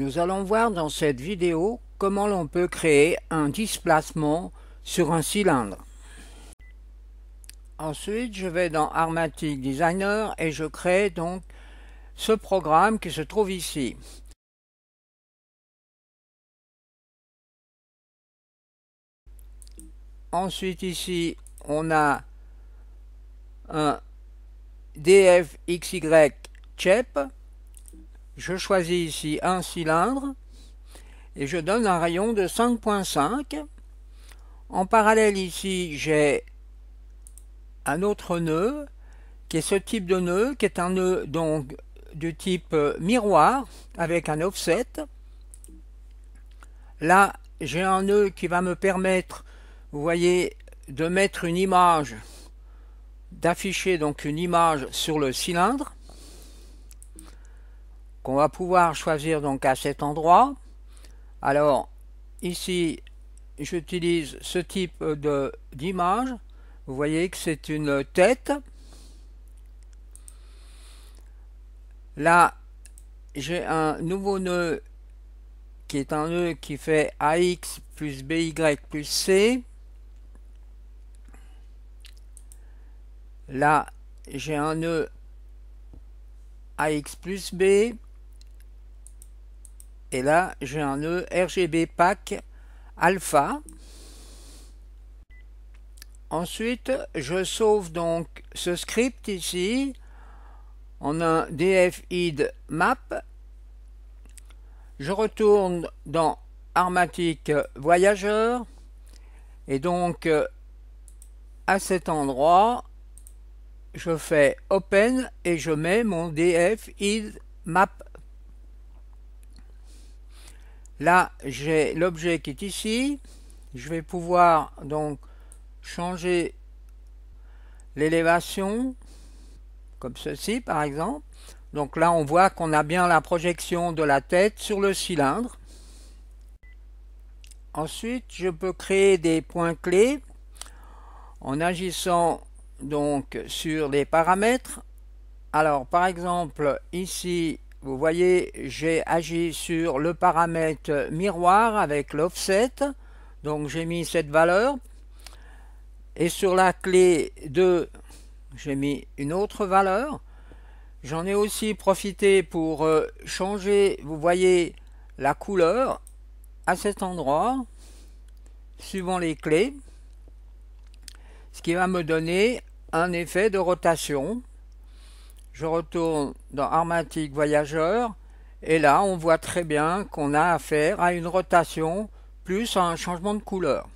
Nous allons voir dans cette vidéo comment l'on peut créer un displacement sur un cylindre. Ensuite, je vais dans Armatic Designer et je crée donc ce programme qui se trouve ici. Ensuite ici, on a un DFXY je choisis ici un cylindre et je donne un rayon de 5.5. En parallèle ici, j'ai un autre nœud qui est ce type de nœud, qui est un nœud donc du type euh, miroir avec un offset. Là, j'ai un nœud qui va me permettre, vous voyez, de mettre une image, d'afficher donc une image sur le cylindre qu'on va pouvoir choisir donc à cet endroit. Alors ici j'utilise ce type de d'image. Vous voyez que c'est une tête. Là j'ai un nouveau nœud qui est un nœud qui fait AX plus BY plus C. Là j'ai un nœud AX plus B et là, j'ai un nœud RGB pack alpha. Ensuite, je sauve donc ce script ici en un dfid map. Je retourne dans Armatic Voyageur. Et donc, à cet endroit, je fais Open et je mets mon dfid map Là, j'ai l'objet qui est ici. Je vais pouvoir donc changer l'élévation, comme ceci par exemple. Donc là, on voit qu'on a bien la projection de la tête sur le cylindre. Ensuite, je peux créer des points clés en agissant donc sur les paramètres. Alors, par exemple, ici, vous voyez, j'ai agi sur le paramètre miroir avec l'offset. Donc j'ai mis cette valeur. Et sur la clé 2, j'ai mis une autre valeur. J'en ai aussi profité pour euh, changer, vous voyez, la couleur à cet endroit, suivant les clés, ce qui va me donner un effet de rotation je retourne dans Armatique Voyageur, et là on voit très bien qu'on a affaire à une rotation plus à un changement de couleur.